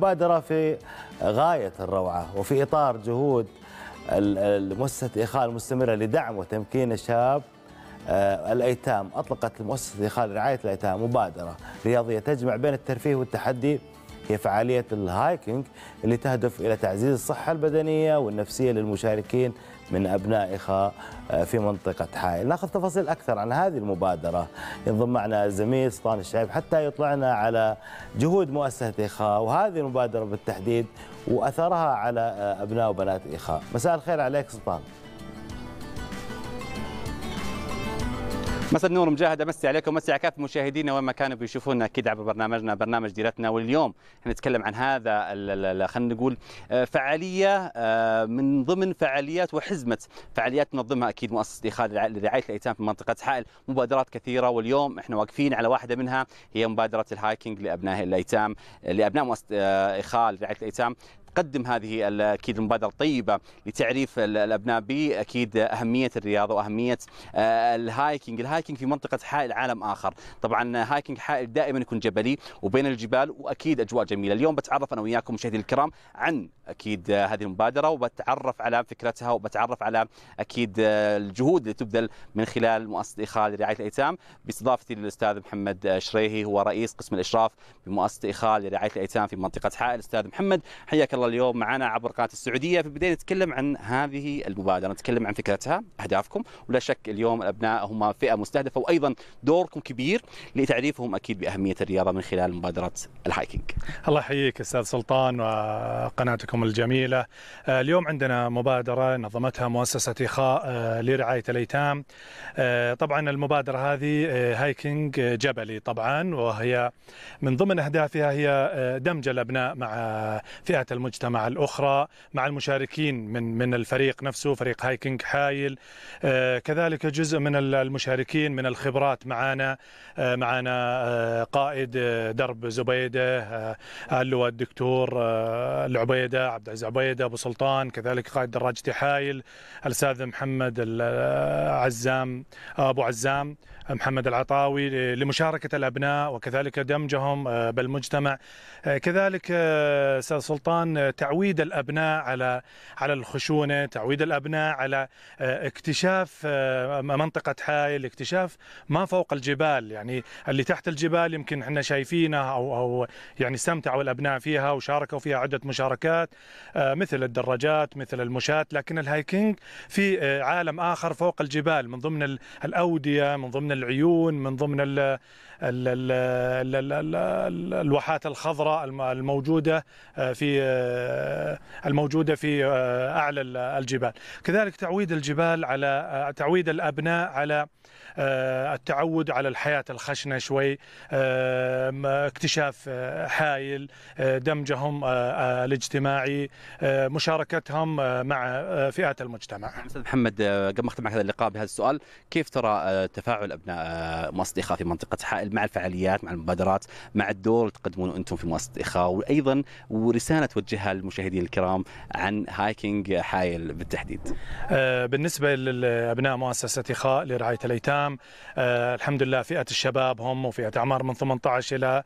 مبادرة في غاية الروعة وفي إطار جهود مؤسسة إخاء المستمرة لدعم وتمكين الشباب آه، الأيتام أطلقت مؤسسة إخاء لرعاية الأيتام مبادرة رياضية تجمع بين الترفيه والتحدي هي فعالية الهايكينج اللي تهدف إلى تعزيز الصحة البدنية والنفسية للمشاركين من أبناء إخاء آه، في منطقة حائل ناخذ تفاصيل أكثر عن هذه المبادرة ينضم معنا الزميل سلطان الشعيب حتى يطلعنا على جهود مؤسسة إخاء وهذه المبادرة بالتحديد وأثرها على آه، أبناء وبنات إخاء مساء الخير عليك سلطان مساء النور مجاهد امسي عليكم امسي على كافه مشاهدينا وين ما كانوا بيشوفونا اكيد عبر برنامجنا برنامج ديرتنا واليوم نتكلم عن هذا خلينا نقول آه، فعاليه آه، من ضمن فعاليات وحزمه فعاليات تنظمها اكيد مؤسسه ايخاد لرعايه الايتام في منطقه حائل مبادرات كثيره واليوم احنا واقفين على واحده منها هي مبادره الهايكينج لابناء الايتام لابناء مؤسسه آه، ايخال لرعايه الايتام تقدم هذه اكيد المبادره الطيبه لتعريف الابناء باكيد اهميه الرياضه واهميه آه، الهايكينج، الهايكينج في منطقه حائل عالم اخر، طبعا هايكينج حائل دائما يكون جبلي وبين الجبال واكيد اجواء جميله، اليوم بتعرف انا وياكم مشاهدي الكرام عن اكيد آه، هذه المبادره وبتعرف على فكرتها وبتعرف على اكيد آه، الجهود اللي تبذل من خلال مؤسسه اخال لرعايه الايتام باستضافتي للاستاذ محمد آه، شريهي هو رئيس قسم الاشراف بمؤسسه اخال لرعايه الايتام في منطقه حائل استاذ محمد حياك الله اليوم معنا عبر قناه السعوديه في البدايه نتكلم عن هذه المبادره نتكلم عن فكرتها اهدافكم ولا شك اليوم الابناء هم فئه مستهدفه وايضا دوركم كبير لتعريفهم اكيد باهميه الرياضه من خلال مبادره الهايكينج الله يحييك استاذ سلطان وقناتكم حلقتكم الجميلة آه، اليوم عندنا مبادرة نظمتها مؤسسة إخاء آه، لرعاية الأيتام آه، طبعا المبادرة هذه هايكينج جبلي طبعا وهي من ضمن أهدافها هي دمج الأبناء مع فئة المجتمع الأخرى مع المشاركين من من الفريق نفسه فريق هايكينج حايل كذلك جزء من المشاركين من الخبرات معنا معنا قائد درب زبيدة اللواء الدكتور العبيدة عبد العزيز عبيد ابو سلطان كذلك قائد دراجتي حايل الاستاذ محمد العزام ابو عزام محمد العطاوي لمشاركه الابناء وكذلك دمجهم آه، بالمجتمع آه، كذلك آه، استاذ سلطان تعويد الابناء على على الخشونه تعويد الابناء على اكتشاف منطقه حائل اكتشاف ما فوق الجبال يعني اللي تحت الجبال يمكن احنا شايفينه او او يعني استمتعوا الابناء فيها وشاركوا فيها عده مشاركات الرياضات آه، مثل الدراجات مثل المشاة لكن الهايكينج في آه، عالم آخر فوق الجبال من ضمن الأودية من ضمن العيون من ضمن الـ الـ الـ الـ الـ الـ الـ الواحات الخضراء آه، الموجودة في الموجودة في أعلى الجبال كذلك تعويد الجبال على تعويد الأبناء على التعود على الحياة الخشنة شوي اكتشاف حايل دمجهم الاجتماعي الاجتماعي آه، مشاركتهم آه، مع آه، فئات المجتمع. استاذ محمد قبل ما اختم معك هذا اللقاء بهذا السؤال، كيف ترى تفاعل ابناء مؤسسه اخاء في منطقه حائل مع الفعاليات مع المبادرات مع الدور اللي تقدمونه انتم في مؤسسه اخاء وايضا ورساله توجهها للمشاهدين الكرام عن هايكينج حائل بالتحديد. بالنسبه لابناء مؤسسه اخاء لرعايه الايتام الحمد لله فئه الشباب هم وفئه اعمار من 18 الى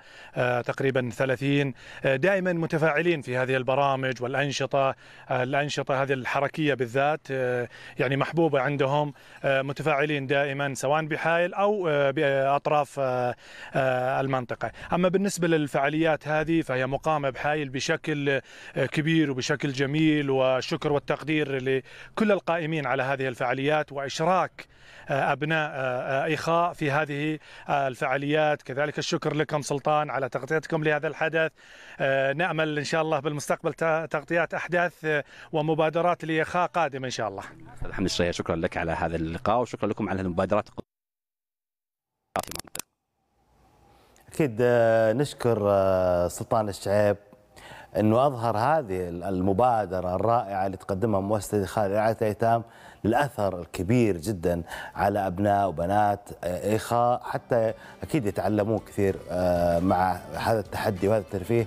تقريبا 30 دائما متفاعلين في هذه البرامج البرامج والانشطه آه، الانشطه هذه الحركيه بالذات آه، يعني محبوبه عندهم آه، متفاعلين دائما سواء بحائل او باطراف المنطقه اما بالنسبه للفعاليات هذه فهي مقامه بحائل بشكل كبير وبشكل جميل والشكر والتقدير لكل القائمين على هذه الفعاليات واشراك ابناء اخاء في هذه الفعاليات كذلك الشكر لكم سلطان على تغطيتكم لهذا الحدث نامل ان شاء الله بالمستقبل تغطيات أحداث ومبادرات ليخاء قادمة إن شاء الله الحمد لله شكرا لك على هذا اللقاء وشكرا لكم على المبادرات أكيد آه، نشكر آه، سلطان الشعيب أنه أظهر هذه المبادرة الرائعة اللي تقدمها مؤسسة خالد رعاية الأيتام للأثر الكبير جدا على أبناء وبنات آه، إخاء حتى أكيد يتعلمون كثير مع هذا التحدي وهذا الترفيه